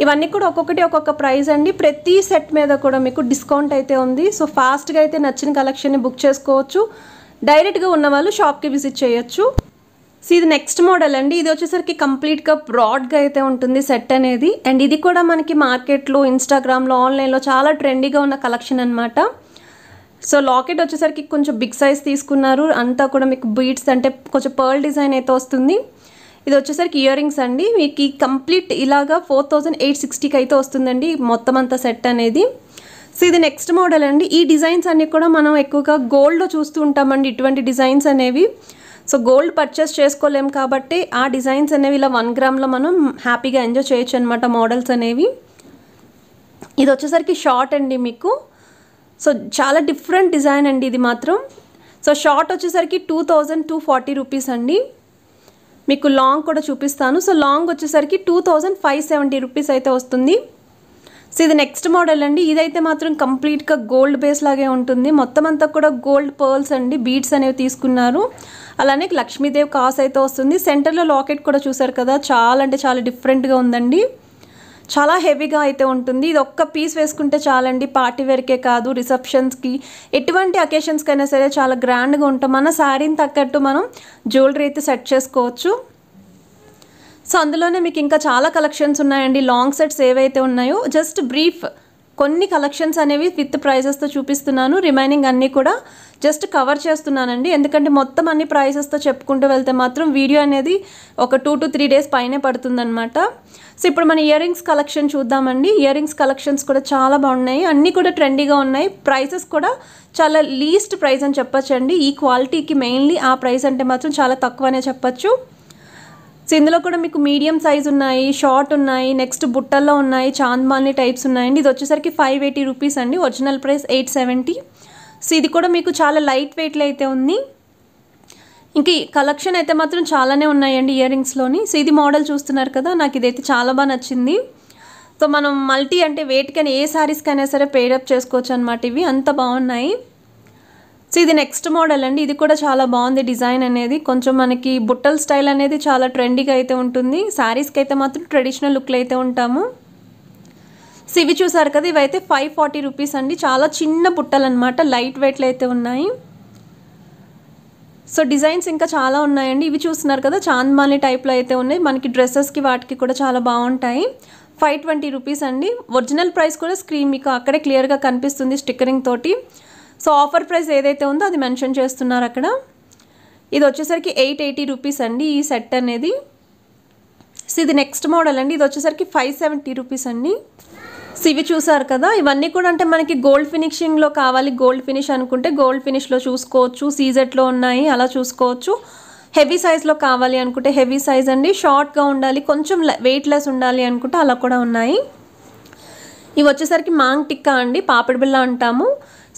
ఇవన్నీ కూడా ఒక్కొక్కటి ఒక్కొక్క ప్రైస్ అండి ప్రతి సెట్ మీద కూడా మీకు డిస్కౌంట్ అయితే ఉంది సో ఫాస్ట్గా అయితే నచ్చిన కలెక్షన్ని బుక్ చేసుకోవచ్చు డైరెక్ట్గా ఉన్న వాళ్ళు షాప్కి విజిట్ చేయొచ్చు సో ఇది నెక్స్ట్ మోడల్ అండి ఇది వచ్చేసరికి కంప్లీట్గా బ్రాడ్గా అయితే ఉంటుంది సెట్ అనేది అండ్ ఇది కూడా మనకి మార్కెట్లో ఇన్స్టాగ్రామ్లో ఆన్లైన్లో చాలా ట్రెండీగా ఉన్న కలెక్షన్ అనమాట సో లాకెట్ వచ్చేసరికి కొంచెం బిగ్ సైజ్ తీసుకున్నారు అంతా కూడా మీకు బీట్స్ అంటే కొంచెం పర్ల్ డిజైన్ అయితే వస్తుంది ఇది వచ్చేసరికి ఇయర్ రింగ్స్ అండి మీకు కంప్లీట్ ఇలాగా ఫోర్ థౌజండ్ ఎయిట్ సిక్స్టీకి అయితే వస్తుందండి మొత్తం అంతా సెట్ అనేది సో ఇది నెక్స్ట్ మోడల్ అండి ఈ డిజైన్స్ అన్నీ కూడా మనం ఎక్కువగా గోల్డ్లో చూస్తూ ఉంటామండి ఇటువంటి డిజైన్స్ అనేవి సో గోల్డ్ పర్చేస్ చేసుకోలేం కాబట్టి ఆ డిజైన్స్ అనేవి ఇలా వన్ గ్రామ్లో మనం హ్యాపీగా ఎంజాయ్ చేయొచ్చు అనమాట మోడల్స్ అనేవి ఇది వచ్చేసరికి షార్ట్ అండి మీకు సో చాలా డిఫరెంట్ డిజైన్ అండి ఇది మాత్రం సో షార్ట్ వచ్చేసరికి two thousand two forty rupees అండి మీకు లాంగ్ కూడా చూపిస్తాను సో లాంగ్ వచ్చేసరికి two thousand five seventy rupees అయితే వస్తుంది సో ఇది నెక్స్ట్ మోడల్ అండి ఇదైతే మాత్రం కంప్లీట్గా గోల్డ్ బేస్ లాగే ఉంటుంది మొత్తం అంతా కూడా గోల్డ్ పర్ల్స్ అండి బీడ్స్ అనేవి తీసుకున్నారు అలానే లక్ష్మీదేవ్ కాస్ అయితే వస్తుంది సెంటర్లో లాకెట్ కూడా చూసారు కదా చాలా అంటే చాలా డిఫరెంట్గా ఉందండి చాలా హెవీగా అయితే ఉంటుంది ఇది ఒక్క పీస్ వేసుకుంటే చాలండి పార్టీ వేర్కే కాదు రిసెప్షన్స్కి ఎటువంటి అకేషన్స్కైనా సరే చాలా గ్రాండ్గా ఉంటాం మన శారీని తగ్గట్టు మనం జ్యువెలరీ అయితే సెట్ చేసుకోవచ్చు సో అందులోనే మీకు ఇంకా చాలా కలెక్షన్స్ ఉన్నాయండి లాంగ్ సెట్స్ ఏవైతే ఉన్నాయో జస్ట్ బ్రీఫ్ కొన్ని కలెక్షన్స్ అనేవి విత్ ప్రైజెస్తో చూపిస్తున్నాను రిమైనింగ్ అన్నీ కూడా జస్ట్ కవర్ చేస్తున్నానండి ఎందుకంటే మొత్తం అన్ని ప్రైజెస్తో చెప్పుకుంటూ వెళ్తే మాత్రం వీడియో అనేది ఒక టూ టు త్రీ డేస్ పైనే పడుతుందన్నమాట సో ఇప్పుడు మన ఇయర్రింగ్స్ రింగ్స్ కలెక్షన్ చూద్దామండి ఇయర్రింగ్స్ రింగ్స్ కలెక్షన్స్ కూడా చాలా బాగున్నాయి అన్నీ కూడా ట్రెండీగా ఉన్నాయి ప్రైసెస్ కూడా చాలా లీస్ట్ ప్రైస్ అని చెప్పచ్చండి ఈ క్వాలిటీకి మెయిన్లీ ఆ ప్రైస్ అంటే మాత్రం చాలా తక్కువనే చెప్పచ్చు సో ఇందులో కూడా మీకు మీడియం సైజ్ ఉన్నాయి షార్ట్ ఉన్నాయి నెక్స్ట్ బుట్టల్లో ఉన్నాయి చాంద్మాని టైప్స్ ఉన్నాయండి ఇది వచ్చేసరికి ఫైవ్ ఎయిటీ రూపీస్ అండి original price eight seventy so ఇది కూడా మీకు చాలా లైట్ వెయిట్లో అయితే ఉంది ఇంకా కలెక్షన్ అయితే మాత్రం చాలానే ఉన్నాయండి ఇయర్ రింగ్స్లోని సో ఇది మోడల్ చూస్తున్నారు కదా నాకు ఇదైతే చాలా బాగా నచ్చింది సో మనం మల్టీ అంటే అని ఏ అయినా సరే పేడప్ చేసుకోవచ్చు అనమాట ఇవి అంత బాగున్నాయి సో ఇది నెక్స్ట్ మోడల్ అండి ఇది కూడా చాలా బాగుంది డిజైన్ అనేది కొంచెం మనకి బుట్టల్ స్టైల్ అనేది చాలా ట్రెండీగా అయితే ఉంటుంది శారీస్కి అయితే మాత్రం ట్రెడిషనల్ లుక్లు అయితే ఉంటాము సో ఇవి చూసారు కదా ఇవైతే ఫైవ్ ఫార్టీ రూపీస్ అండి చాలా చిన్న బుట్టలు అనమాట లైట్ వెయిట్లు అయితే ఉన్నాయి సో డిజైన్స్ ఇంకా చాలా ఉన్నాయండి ఇవి చూస్తున్నారు కదా చాందమాలి టైప్లో అయితే ఉన్నాయి మనకి డ్రెస్సెస్కి వాటికి కూడా చాలా బాగుంటాయి ఫైవ్ ట్వంటీ రూపీస్ అండి ఒరిజినల్ ప్రైస్ కూడా స్క్రీన్ మీకు అక్కడే క్లియర్గా కనిపిస్తుంది స్టిక్కరింగ్ తోటి సో ఆఫర్ ప్రైస్ ఏదైతే ఉందో అది మెన్షన్ చేస్తున్నారు అక్కడ ఇది వచ్చేసరికి ఎయిట్ ఎయిటీ రూపీస్ అండి ఈ సెట్ అనేది సో ఇది నెక్స్ట్ మోడల్ అండి ఇది వచ్చేసరికి ఫైవ్ సెవెంటీ రూపీస్ అండి సో ఇవి చూసారు కదా ఇవన్నీ కూడా అంటే మనకి గోల్డ్ ఫినిషింగ్లో కావాలి గోల్డ్ ఫినిష్ అనుకుంటే గోల్డ్ ఫినిష్లో చూసుకోవచ్చు సీజెట్లో ఉన్నాయి అలా చూసుకోవచ్చు హెవీ సైజ్లో కావాలి అనుకుంటే హెవీ సైజ్ అండి షార్ట్గా ఉండాలి కొంచెం వెయిట్లెస్ ఉండాలి అనుకుంటే అలా కూడా ఉన్నాయి ఇవి వచ్చేసరికి మాంగ్ టిక్కా అండి పాపిడి బిళ్ళ అంటాము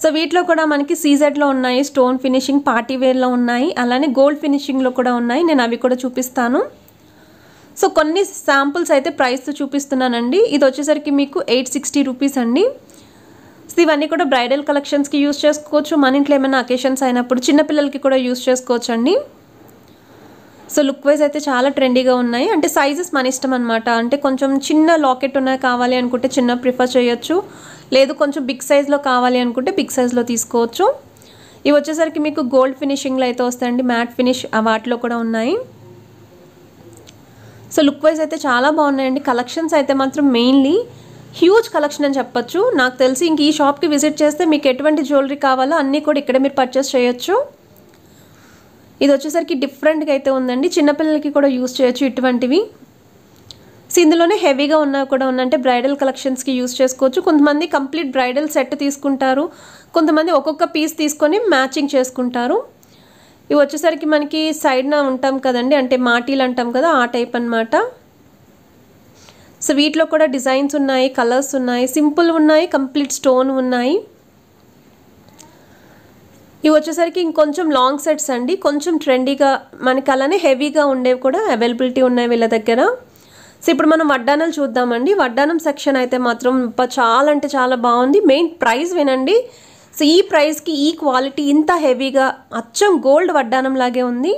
సో వీటిలో కూడా మనకి సీజెడ్లో ఉన్నాయి స్టోన్ ఫినిషింగ్ పార్టీ వేర్లో ఉన్నాయి అలానే గోల్డ్ ఫినిషింగ్లో కూడా ఉన్నాయి నేను అవి కూడా చూపిస్తాను సో కొన్ని శాంపుల్స్ అయితే ప్రైస్ చూపిస్తున్నానండి ఇది వచ్చేసరికి మీకు ఎయిట్ సిక్స్టీ రూపీస్ అండి సో ఇవన్నీ కూడా బ్రైడల్ కలెక్షన్స్కి యూస్ చేసుకోవచ్చు మన ఇంట్లో ఏమైనా అకేషన్స్ అయినప్పుడు చిన్నపిల్లలకి కూడా యూస్ చేసుకోవచ్చు అండి సో లుక్ వైజ్ అయితే చాలా ట్రెండీగా ఉన్నాయి అంటే సైజెస్ మన ఇష్టం అనమాట అంటే కొంచెం చిన్న లాకెట్ ఉన్నాయి కావాలి అనుకుంటే చిన్న ప్రిఫర్ చేయొచ్చు లేదు కొంచెం బిగ్ సైజ్లో కావాలి అనుకుంటే బిగ్ సైజ్లో తీసుకోవచ్చు ఇవి వచ్చేసరికి మీకు గోల్డ్ ఫినిషింగ్లో అయితే వస్తాయండి మ్యాట్ ఫినిష్ వాటిలో కూడా ఉన్నాయి సో లుక్ వైజ్ అయితే చాలా బాగున్నాయండి కలెక్షన్స్ అయితే మాత్రం మెయిన్లీ హ్యూజ్ కలెక్షన్ అని చెప్పొచ్చు నాకు తెలిసి ఇంక ఈ షాప్కి విజిట్ చేస్తే మీకు ఎటువంటి జ్యువెలరీ కావాలో అన్నీ కూడా ఇక్కడ మీరు పర్చేస్ చేయొచ్చు ఇది వచ్చేసరికి డిఫరెంట్గా అయితే ఉందండి చిన్నపిల్లలకి కూడా యూస్ చేయొచ్చు ఇటువంటివి సో ఇందులోనే హెవీగా ఉన్నా కూడా ఉన్నంటే బ్రైడల్ కలెక్షన్స్కి యూస్ చేసుకోవచ్చు కొంతమంది కంప్లీట్ బ్రైడల్ సెట్ తీసుకుంటారు కొంతమంది ఒక్కొక్క పీస్ తీసుకొని మ్యాచింగ్ చేసుకుంటారు ఇవి వచ్చేసరికి మనకి సైడ్న ఉంటాం కదండి అంటే మాటీలు అంటాం కదా ఆ టైప్ అనమాట సో వీటిలో కూడా డిజైన్స్ ఉన్నాయి కలర్స్ ఉన్నాయి సింపుల్ ఉన్నాయి కంప్లీట్ స్టోన్ ఉన్నాయి ఇవి వచ్చేసరికి ఇంకొంచెం లాంగ్ సెట్స్ అండి కొంచెం ట్రెండీగా మనకి అలానే హెవీగా ఉండేవి కూడా అవైలబిలిటీ ఉన్నాయి వీళ్ళ దగ్గర సో ఇప్పుడు మనం వడ్డానాలు చూద్దామండి వడ్డానం సెక్షన్ అయితే మాత్రం చాలా అంటే చాలా బాగుంది మెయిన్ ప్రైస్ వినండి సో ఈ ప్రైస్కి ఈ క్వాలిటీ ఇంత హెవీగా అచ్చం గోల్డ్ వడ్డానం లాగే ఉంది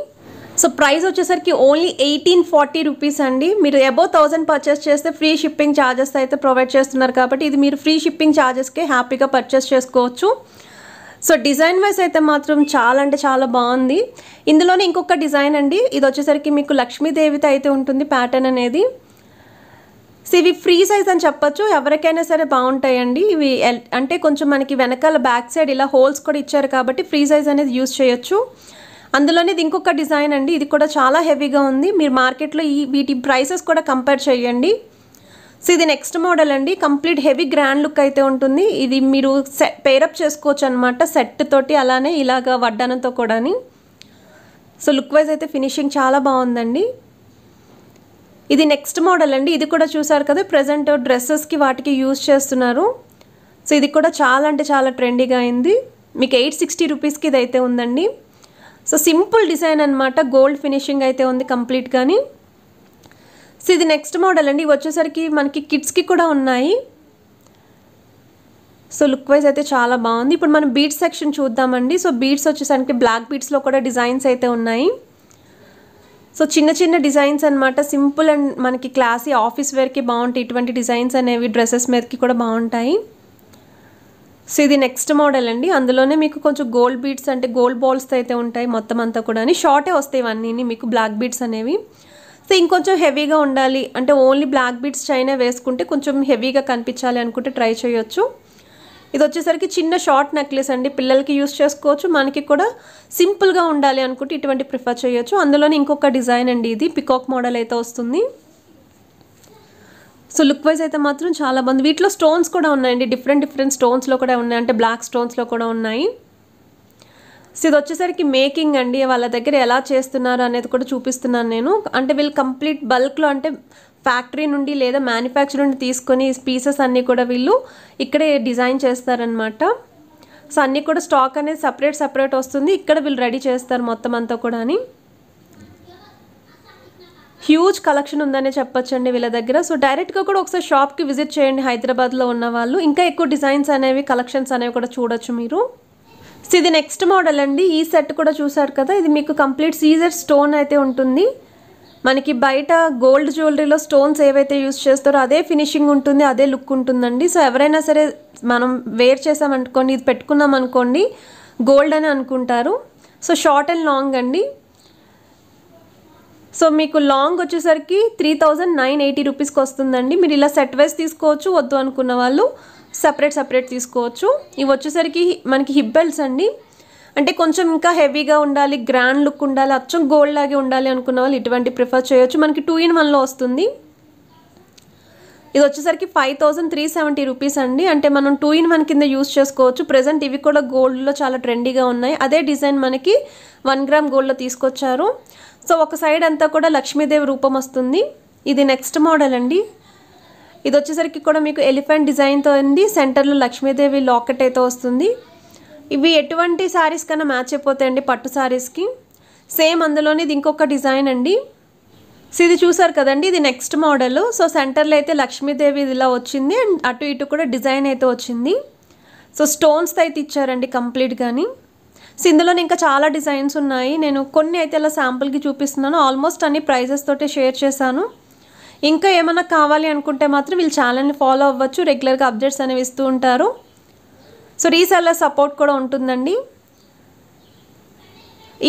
సో ప్రైస్ వచ్చేసరికి ఓన్లీ ఎయిటీన్ ఫార్టీ రూపీస్ అండి మీరు అబౌవ్ థౌజండ్ పర్చేస్ చేస్తే ఫ్రీ షిప్పింగ్ ఛార్జెస్ అయితే ప్రొవైడ్ చేస్తున్నారు కాబట్టి ఇది మీరు ఫ్రీ షిప్పింగ్ ఛార్జెస్కే హ్యాపీగా పర్చేస్ చేసుకోవచ్చు సో డిజైన్ వైజ్ అయితే మాత్రం చాలా అంటే చాలా బాగుంది ఇందులోనే ఇంకొక డిజైన్ అండి ఇది వచ్చేసరికి మీకు లక్ష్మీదేవితో అయితే ఉంటుంది ప్యాటర్న్ అనేది సో ఇవి ఫ్రీ సైజ్ అని చెప్పొచ్చు ఎవరికైనా సరే బాగుంటాయండి ఇవి అంటే కొంచెం మనకి వెనకాల బ్యాక్ సైడ్ ఇలా హోల్స్ కూడా ఇచ్చారు కాబట్టి ఫ్రీ సైజ్ అనేది యూస్ చేయొచ్చు అందులోనేది ఇంకొక డిజైన్ అండి ఇది కూడా చాలా హెవీగా ఉంది మీరు మార్కెట్లో ఈ వీటి ప్రైసెస్ కూడా కంపేర్ చేయండి సో ఇది నెక్స్ట్ మోడల్ అండి కంప్లీట్ హెవీ గ్రాండ్ లుక్ అయితే ఉంటుంది ఇది మీరు సె పేరప్ చేసుకోవచ్చు అనమాట సెట్ తోటి అలానే ఇలాగ వడ్డానంతో కూడా సో లుక్ వైజ్ అయితే ఫినిషింగ్ చాలా బాగుందండి ఇది నెక్స్ట్ మోడల్ అండి ఇది కూడా చూసారు కదా ప్రజెంట్ డ్రెస్సెస్కి వాటికి యూజ్ చేస్తున్నారు సో ఇది కూడా చాలా అంటే చాలా ట్రెండీగా అయింది మీకు ఎయిట్ సిక్స్టీ రూపీస్కి ఇది అయితే ఉందండి సో సింపుల్ డిజైన్ అనమాట గోల్డ్ ఫినిషింగ్ అయితే ఉంది కంప్లీట్ కానీ సో ఇది నెక్స్ట్ మోడల్ అండి వచ్చేసరికి మనకి కిడ్స్కి కూడా ఉన్నాయి సో లుక్ వైజ్ అయితే చాలా బాగుంది ఇప్పుడు మనం బీట్స్ సెక్షన్ చూద్దామండి సో బీట్స్ వచ్చేసరికి బ్లాక్ బీట్స్లో కూడా డిజైన్స్ అయితే ఉన్నాయి సో చిన్న చిన్న డిజైన్స్ అనమాట సింపుల్ అండ్ మనకి క్లాసీ ఆఫీస్ వేర్కి బాగుంటాయి ఇటువంటి డిజైన్స్ అనేవి డ్రెస్సెస్ మీదకి కూడా బాగుంటాయి సో ఇది నెక్స్ట్ మోడల్ అండి అందులోనే మీకు కొంచెం గోల్డ్ బీడ్స్ అంటే గోల్డ్ బాల్స్ అయితే ఉంటాయి మొత్తం అంతా కూడా అని షార్టే వస్తాయి ఇవన్నీ మీకు బ్లాక్ బీడ్స్ అనేవి సో ఇంకొంచెం హెవీగా ఉండాలి అంటే ఓన్లీ బ్లాక్ బీడ్స్ చైనా వేసుకుంటే కొంచెం హెవీగా కనిపించాలి అనుకుంటే ట్రై చేయొచ్చు ఇది వచ్చేసరికి చిన్న షార్ట్ నెక్లెస్ అండి పిల్లలకి యూస్ చేసుకోవచ్చు మనకి కూడా సింపుల్గా ఉండాలి అనుకుంటే ఇటువంటి ప్రిఫర్ చేయొచ్చు అందులోనే ఇంకొక డిజైన్ అండి ఇది పికాక్ మోడల్ అయితే వస్తుంది సో లుక్ వైజ్ అయితే మాత్రం చాలా బాగుంది వీటిలో స్టోన్స్ కూడా ఉన్నాయండి డిఫరెంట్ డిఫరెంట్ స్టోన్స్లో కూడా ఉన్నాయి అంటే బ్లాక్ స్టోన్స్లో కూడా ఉన్నాయి సో ఇది వచ్చేసరికి మేకింగ్ అండి వాళ్ళ దగ్గర ఎలా చేస్తున్నారు అనేది కూడా చూపిస్తున్నాను నేను అంటే వీళ్ళు కంప్లీట్ బల్క్లో అంటే ఫ్యాక్టరీ నుండి లేదా మ్యానుఫ్యాక్చర్ నుండి తీసుకొని పీసెస్ అన్నీ కూడా వీళ్ళు ఇక్కడే డిజైన్ చేస్తారనమాట సో అన్నీ కూడా స్టాక్ అనేది సపరేట్ సపరేట్ వస్తుంది ఇక్కడ వీళ్ళు రెడీ చేస్తారు మొత్తం అంతా కూడా అని హ్యూజ్ కలెక్షన్ ఉందనే చెప్పొచ్చండి వీళ్ళ దగ్గర సో డైరెక్ట్గా కూడా ఒకసారి షాప్కి విజిట్ చేయండి హైదరాబాద్లో ఉన్న వాళ్ళు ఇంకా ఎక్కువ డిజైన్స్ అనేవి కలెక్షన్స్ అనేవి కూడా చూడొచ్చు మీరు సో ఇది నెక్స్ట్ మోడల్ అండి ఈ సెట్ కూడా చూసారు కదా ఇది మీకు కంప్లీట్ సీజర్ స్టోన్ అయితే ఉంటుంది మనకి బయట గోల్డ్ జ్యువెలరీలో స్టోన్స్ ఏవైతే యూస్ చేస్తారో అదే ఫినిషింగ్ ఉంటుంది అదే లుక్ ఉంటుందండి సో ఎవరైనా సరే మనం వేర్ చేసామనుకోండి ఇది పెట్టుకున్నాం అనుకోండి గోల్డ్ అని అనుకుంటారు సో షార్ట్ అండ్ లాంగ్ అండి సో మీకు లాంగ్ వచ్చేసరికి త్రీ థౌజండ్ నైన్ ఎయిటీ రూపీస్కి వస్తుందండి మీరు ఇలా సెట్ వైజ్ తీసుకోవచ్చు వద్దు అనుకున్న వాళ్ళు సపరేట్ సపరేట్ తీసుకోవచ్చు ఇవి వచ్చేసరికి మనకి హిబ్బెల్స్ అండి అంటే కొంచెం ఇంకా హెవీగా ఉండాలి గ్రాండ్ లుక్ ఉండాలి అచ్చం గోల్డ్ లాగే ఉండాలి అనుకున్న వాళ్ళు ఇటువంటి ప్రిఫర్ చేయొచ్చు మనకి టూ ఇన్ వన్లో వస్తుంది ఇది వచ్చేసరికి five thousand three seventy rupees అండి అంటే మనం టూ ఇన్ వన్ కింద యూస్ చేసుకోవచ్చు ప్రజెంట్ ఇవి కూడా గోల్డ్లో చాలా ట్రెండీగా ఉన్నాయి అదే డిజైన్ మనకి వన్ గ్రామ్ గోల్డ్లో తీసుకొచ్చారు సో ఒక సైడ్ అంతా కూడా లక్ష్మీదేవి రూపం వస్తుంది ఇది నెక్స్ట్ మోడల్ అండి ఇది వచ్చేసరికి కూడా మీకు ఎలిఫెంట్ డిజైన్తో ఉంది సెంటర్లో లక్ష్మీదేవి లాకెట్ అయితే వస్తుంది ఇవి ఎటువంటి శారీస్ కన్నా మ్యాచ్ అయిపోతాయండి పట్టు శారీస్కి సేమ్ అందులోనే ఇది ఇంకొక డిజైన్ అండి సో ఇది చూసారు కదండి ఇది నెక్స్ట్ మోడల్ సో సెంటర్లో అయితే లక్ష్మీదేవి ఇలా వచ్చింది అండ్ అటు ఇటు కూడా డిజైన్ అయితే వచ్చింది సో స్టోన్స్ అయితే ఇచ్చారండి కంప్లీట్ కానీ సో ఇందులో ఇంకా చాలా డిజైన్స్ ఉన్నాయి నేను కొన్ని అయితే ఇలా శాంపుల్కి చూపిస్తున్నాను ఆల్మోస్ట్ అన్ని ప్రైజెస్ తోటే షేర్ చేశాను ఇంకా ఏమైనా కావాలి అనుకుంటే మాత్రం వీళ్ళు ఛానల్ని ఫాలో అవ్వచ్చు రెగ్యులర్గా అప్డేట్స్ అనేవి ఇస్తూ ఉంటారు సో రీసెల్లర్ సపోర్ట్ కూడా ఉంటుందండి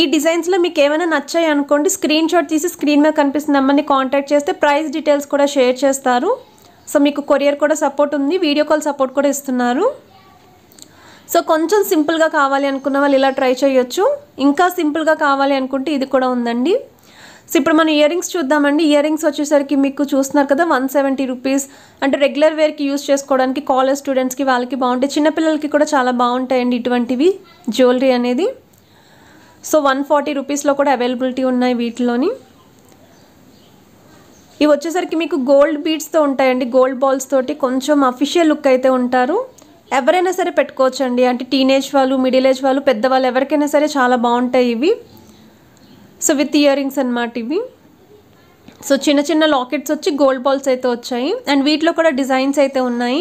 ఈ డిజైన్స్లో మీకు ఏమైనా నచ్చాయి అనుకోండి స్క్రీన్ షాట్ తీసి స్క్రీన్ మీద కనిపిస్తుంది నెంబర్ని కాంటాక్ట్ చేస్తే ప్రైస్ డీటెయిల్స్ కూడా షేర్ చేస్తారు సో మీకు కొరియర్ కూడా సపోర్ట్ ఉంది వీడియో కాల్ సపోర్ట్ కూడా ఇస్తున్నారు సో కొంచెం సింపుల్గా కావాలి అనుకున్న వాళ్ళు ఇలా ట్రై చేయొచ్చు ఇంకా సింపుల్గా కావాలి అనుకుంటే ఇది కూడా ఉందండి సో ఇప్పుడు మనం ఇయర్ రింగ్స్ చూద్దామండి ఇయర్ రింగ్స్ వచ్చేసరికి మీకు చూస్తున్నారు కదా వన్ సెవెంటీ రూపీస్ అంటే రెగ్యులర్ వేర్కి యూస్ చేసుకోవడానికి కాలేజ్ స్టూడెంట్స్కి వాళ్ళకి బాగుంటాయి చిన్నపిల్లలకి కూడా చాలా బాగుంటాయండి ఇటువంటివి జ్యువెలరీ అనేది సో వన్ ఫార్టీ రూపీస్లో కూడా అవైలబిలిటీ ఉన్నాయి వీటిలోని ఇవి వచ్చేసరికి మీకు గోల్డ్ బీడ్స్తో ఉంటాయండి గోల్డ్ బాల్స్ తోటి కొంచెం అఫీషియల్ లుక్ అయితే ఉంటారు ఎవరైనా సరే పెట్టుకోవచ్చండి అంటే టీనేజ్ వాళ్ళు మిడిల్ ఏజ్ వాళ్ళు పెద్దవాళ్ళు ఎవరికైనా సరే చాలా బాగుంటాయి ఇవి సో విత్ ఇయర్ రింగ్స్ అనమాట ఇవి సో చిన్న చిన్న లాకెట్స్ వచ్చి గోల్డ్ బాల్స్ అయితే వచ్చాయి అండ్ వీటిలో కూడా డిజైన్స్ అయితే ఉన్నాయి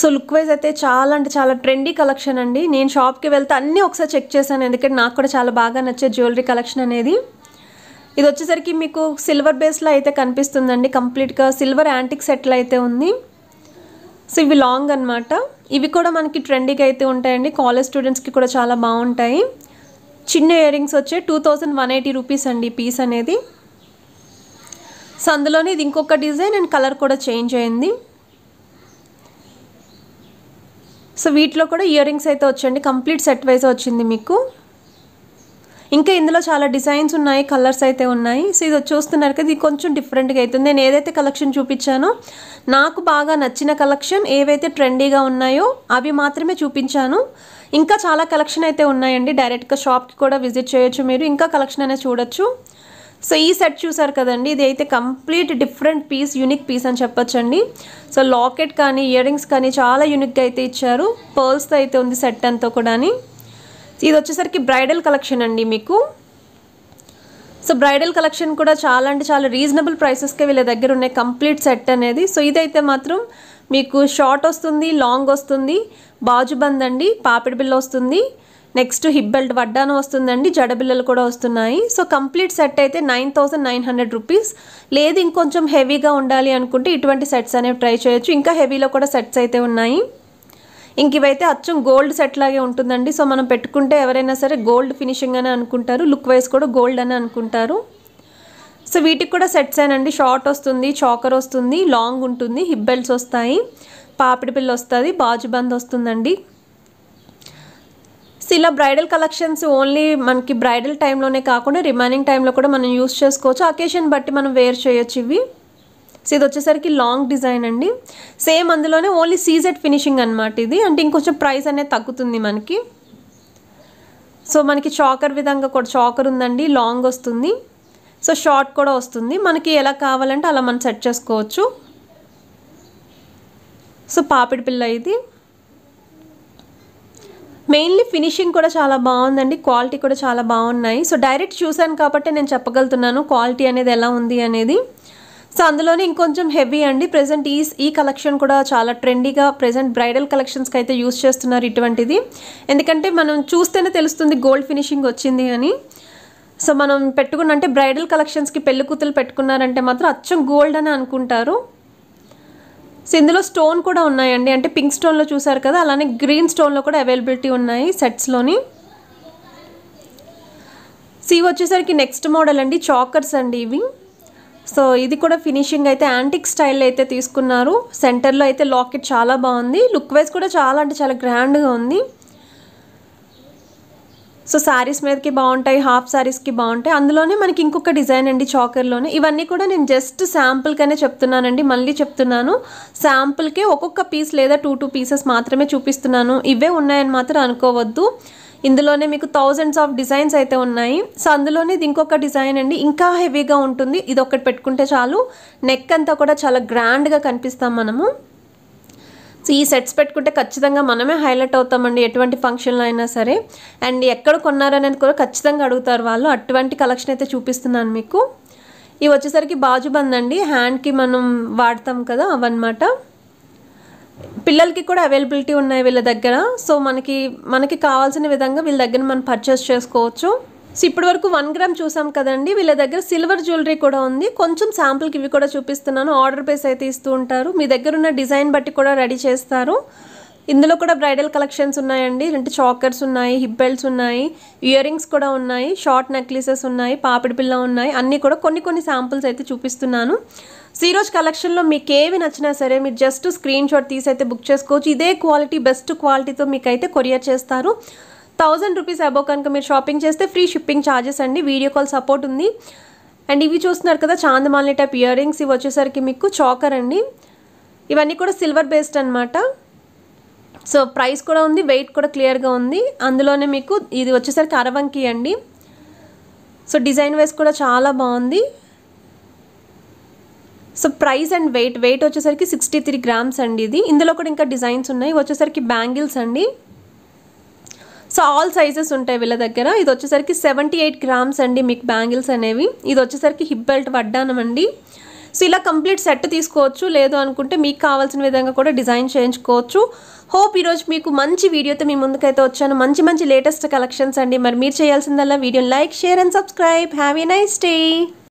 సో లుక్ వైజ్ అయితే చాలా అంటే చాలా ట్రెండీ కలెక్షన్ అండి నేను షాప్కి వెళ్తే అన్నీ ఒకసారి చెక్ చేశాను ఎందుకంటే నాకు కూడా చాలా బాగా నచ్చే జ్యువెలరీ కలెక్షన్ అనేది ఇది వచ్చేసరికి మీకు సిల్వర్ బేస్లో అయితే కనిపిస్తుందండి కంప్లీట్గా సిల్వర్ యాంటిక్ సెట్లు అయితే ఉంది సో ఇవి లాంగ్ అనమాట ఇవి కూడా మనకి ట్రెండీగా అయితే ఉంటాయండి కాలేజ్ స్టూడెంట్స్కి కూడా చాలా బాగుంటాయి చిన్న ఇయర్ రింగ్స్ వచ్చే two thousand one eighty rupees అండి పీస్ అనేది సో అందులోనే ఇది ఇంకొక డిజైన్ అండ్ కలర్ కూడా చేంజ్ అయింది సో వీటిలో కూడా ఇయర్ రింగ్స్ అయితే వచ్చండి కంప్లీట్ సెట్ వైజ్ వచ్చింది మీకు ఇంకా ఇందులో చాలా డిజైన్స్ ఉన్నాయి కలర్స్ అయితే ఉన్నాయి సో ఇది చూస్తున్నారు కదా ఇది కొంచెం డిఫరెంట్గా అవుతుంది నేను ఏదైతే కలెక్షన్ చూపించానో నాకు బాగా నచ్చిన కలెక్షన్ ఏవైతే ట్రెండీగా ఉన్నాయో అవి మాత్రమే చూపించాను ఇంకా చాలా కలెక్షన్ అయితే ఉన్నాయండి డైరెక్ట్గా షాప్కి కూడా విజిట్ చేయొచ్చు మీరు ఇంకా కలెక్షన్ అనేది చూడొచ్చు సో ఈ సెట్ చూసారు కదండి ఇది అయితే complete different piece unique piece అని చెప్పొచ్చండి సో లాకెట్ కానీ ఇయర్ రింగ్స్ కానీ చాలా యూనిక్గా అయితే ఇచ్చారు పర్ల్స్తో అయితే ఉంది సెట్ అంతా కూడా ఇది వచ్చేసరికి బ్రైడల్ కలెక్షన్ అండి మీకు సో బ్రైడల్ కలెక్షన్ కూడా చాలా అంటే చాలా రీజనబుల్ ప్రైసెస్కే వీళ్ళ దగ్గర ఉన్నాయి కంప్లీట్ సెట్ అనేది సో ఇదైతే మాత్రం మీకు షార్ట్ వస్తుంది లాంగ్ వస్తుంది బాజుబంద్ అండి పాపిడి బిల్ల వస్తుంది నెక్స్ట్ హిప్ బెల్ట్ వడ్డాను వస్తుందండి జడ బిల్లలు కూడా వస్తున్నాయి సో కంప్లీట్ సెట్ అయితే nine thousand nine hundred rupees లేదు ఇంకొంచెం హెవీగా ఉండాలి అనుకుంటే ఇటువంటి సెట్స్ అనేవి ట్రై చేయొచ్చు ఇంకా హెవీలో కూడా సెట్స్ అయితే ఉన్నాయి ఇంక ఇవైతే అచ్చం గోల్డ్ సెట్ లాగే ఉంటుందండి సో మనం పెట్టుకుంటే ఎవరైనా సరే గోల్డ్ ఫినిషింగ్ అని అనుకుంటారు లుక్ వైజ్ కూడా గోల్డ్ అని అనుకుంటారు సో వీటికి కూడా సెట్స్ అండి షార్ట్ వస్తుంది చాకర్ వస్తుంది లాంగ్ ఉంటుంది హిప్ బెల్ట్స్ వస్తాయి పాపిడి పిల్ల వస్తుంది బాజుబంద్ వస్తుందండి సో ఇలా బ్రైడల్ కలెక్షన్స్ ఓన్లీ మనకి బ్రైడల్ టైంలోనే కాకుండా రిమైనింగ్ టైంలో కూడా మనం యూస్ చేసుకోవచ్చు అకేషన్ బట్టి మనం వేర్ చేయొచ్చు ఇవి సో ఇది వచ్చేసరికి లాంగ్ డిజైన్ అండి సేమ్ అందులోనే ఓన్లీ సీజెడ్ ఫినిషింగ్ అనమాట ఇది అంటే ఇంకొంచెం ప్రైస్ అనేది తగ్గుతుంది మనకి సో మనకి చాకర్ విధంగా కూడా చాకర్ ఉందండి లాంగ్ వస్తుంది సో షార్ట్ కూడా వస్తుంది మనకి ఎలా కావాలంటే అలా మనం సెట్ చేసుకోవచ్చు సో పాపిడి పిల్ల ఇది మెయిన్లీ ఫినిషింగ్ కూడా చాలా బాగుందండి క్వాలిటీ కూడా చాలా బాగున్నాయి సో డైరెక్ట్ చూశాను కాబట్టి నేను చెప్పగలుగుతున్నాను క్వాలిటీ అనేది ఎలా ఉంది అనేది సో అందులోనే ఇంకొంచెం హెవీ అండి ప్రజెంట్ ఈ ఈ కలెక్షన్ కూడా చాలా ట్రెండీగా ప్రజెంట్ బ్రైడల్ కలెక్షన్స్కి అయితే యూస్ చేస్తున్నారు ఇటువంటిది ఎందుకంటే మనం చూస్తేనే తెలుస్తుంది గోల్డ్ ఫినిషింగ్ వచ్చింది అని సో మనం పెట్టుకున్న అంటే బ్రైడల్ కలెక్షన్స్కి పెళ్లి కూతులు పెట్టుకున్నారంటే మాత్రం అచ్చం గోల్డ్ అని అనుకుంటారు సో ఇందులో స్టోన్ కూడా ఉన్నాయండి అంటే పింక్ స్టోన్లో చూసారు కదా అలానే గ్రీన్ స్టోన్లో కూడా అవైలబిలిటీ ఉన్నాయి సెట్స్లోని సో ఇవి వచ్చేసరికి నెక్స్ట్ మోడల్ అండి చాకర్స్ అండి ఇవి సో ఇది కూడా ఫినిషింగ్ అయితే యాంటిక్ స్టైల్ అయితే తీసుకున్నారు సెంటర్లో అయితే లాకెట్ చాలా బాగుంది లుక్ వైజ్ కూడా చాలా అంటే చాలా గ్రాండ్గా ఉంది సో శారీస్ మీదకి బాగుంటాయి హాఫ్ శారీస్కి బాగుంటాయి అందులోనే మనకి ఇంకొక డిజైన్ అండి చాకర్లోనే ఇవన్నీ కూడా నేను జస్ట్ శాంపుల్కనే చెప్తున్నానండి మళ్ళీ చెప్తున్నాను శాంపుల్కే ఒక్కొక్క పీస్ లేదా టూ టూ పీసెస్ మాత్రమే చూపిస్తున్నాను ఇవే ఉన్నాయని మాత్రం అనుకోవద్దు ఇందులోనే మీకు థౌజండ్స్ ఆఫ్ డిజైన్స్ అయితే ఉన్నాయి సో అందులోనే ఇది ఇంకొక డిజైన్ అండి ఇంకా హెవీగా ఉంటుంది ఇది ఒకటి పెట్టుకుంటే చాలు నెక్ అంతా కూడా చాలా గ్రాండ్గా కనిపిస్తాం మనము సో ఈ సెట్స్ పెట్టుకుంటే ఖచ్చితంగా మనమే హైలైట్ అవుతామండి ఎటువంటి ఫంక్షన్లో అయినా సరే అండ్ ఎక్కడ కొన్నారనేది కూడా ఖచ్చితంగా అడుగుతారు వాళ్ళు అటువంటి కలెక్షన్ అయితే చూపిస్తున్నాను మీకు ఇవి వచ్చేసరికి బాజుబంద్ అండి హ్యాండ్కి మనం వాడతాం కదా అవన్నమాట పిల్లలకి కూడా అవైలబిలిటీ ఉన్నాయి వీళ్ళ దగ్గర సో మనకి మనకి కావాల్సిన విధంగా వీళ్ళ దగ్గర మనం పర్చేస్ చేసుకోవచ్చు సో ఇప్పటి వరకు వన్ గ్రామ్ చూసాం కదండి వీళ్ళ దగ్గర సిల్వర్ జ్యువెలరీ కూడా ఉంది కొంచెం శాంపుల్కి ఇవి కూడా చూపిస్తున్నాను ఆర్డర్ బేస్ అయితే ఇస్తూ ఉంటారు మీ దగ్గర ఉన్న డిజైన్ బట్టి కూడా రెడీ చేస్తారు ఇందులో కూడా బ్రైడల్ కలెక్షన్స్ ఉన్నాయండి అంటే చాకర్స్ ఉన్నాయి హిప్ బెల్ట్స్ ఉన్నాయి ఇయర్ రింగ్స్ కూడా ఉన్నాయి షార్ట్ నెక్లెసెస్ ఉన్నాయి పాపిడి పిల్ల ఉన్నాయి అన్నీ కూడా కొన్ని కొన్ని శాంపుల్స్ అయితే చూపిస్తున్నాను ఈ రోజు కలెక్షన్లో మీకు ఏవి నచ్చినా సరే మీరు జస్ట్ స్క్రీన్ షాట్ తీసి అయితే బుక్ చేసుకోవచ్చు ఇదే క్వాలిటీ బెస్ట్ క్వాలిటీతో మీకు అయితే కొరియర్ చేస్తారు థౌజండ్ రూపీస్ అబో కనుక మీరు షాపింగ్ చేస్తే ఫ్రీ షిప్పింగ్ ఛార్జెస్ అండి వీడియో కాల్ సపోర్ట్ ఉంది అండ్ ఇవి చూస్తున్నారు కదా చాందమాలి టైప్ ఇయర్ రింగ్స్ ఇవి వచ్చేసరికి మీకు చాకర్ అండి ఇవన్నీ కూడా సిల్వర్ బేస్డ్ అనమాట సో ప్రైస్ కూడా ఉంది వెయిట్ కూడా క్లియర్గా ఉంది అందులోనే మీకు ఇది వచ్చేసరికి అరవంకి అండి సో డిజైన్ వైజ్ కూడా చాలా బాగుంది so price and weight weight వచ్చేసరికి సిక్స్టీ త్రీ గ్రామ్స్ అండి ఇది ఇందులో కూడా ఇంకా డిజైన్స్ ఉన్నాయి వచ్చేసరికి బ్యాంగిల్స్ అండి సో ఆల్ సైజెస్ ఉంటాయి వీళ్ళ దగ్గర ఇది వచ్చేసరికి సెవెంటీ ఎయిట్ గ్రామ్స్ అండి మీకు బ్యాంగిల్స్ అనేవి ఇది వచ్చేసరికి హిప్ బెల్ట్ వడ్డానం అండి సో ఇలా కంప్లీట్ సెట్ తీసుకోవచ్చు లేదు అనుకుంటే మీకు కావాల్సిన విధంగా కూడా డిజైన్ చేయించుకోవచ్చు హోప్ ఈరోజు మీకు మంచి వీడియోతో మీ ముందుకైతే వచ్చాను మంచి మంచి లేటెస్ట్ కలెక్షన్స్ అండి మరి మీరు చేయాల్సిందల్లా వీడియోని like share and subscribe have a nice day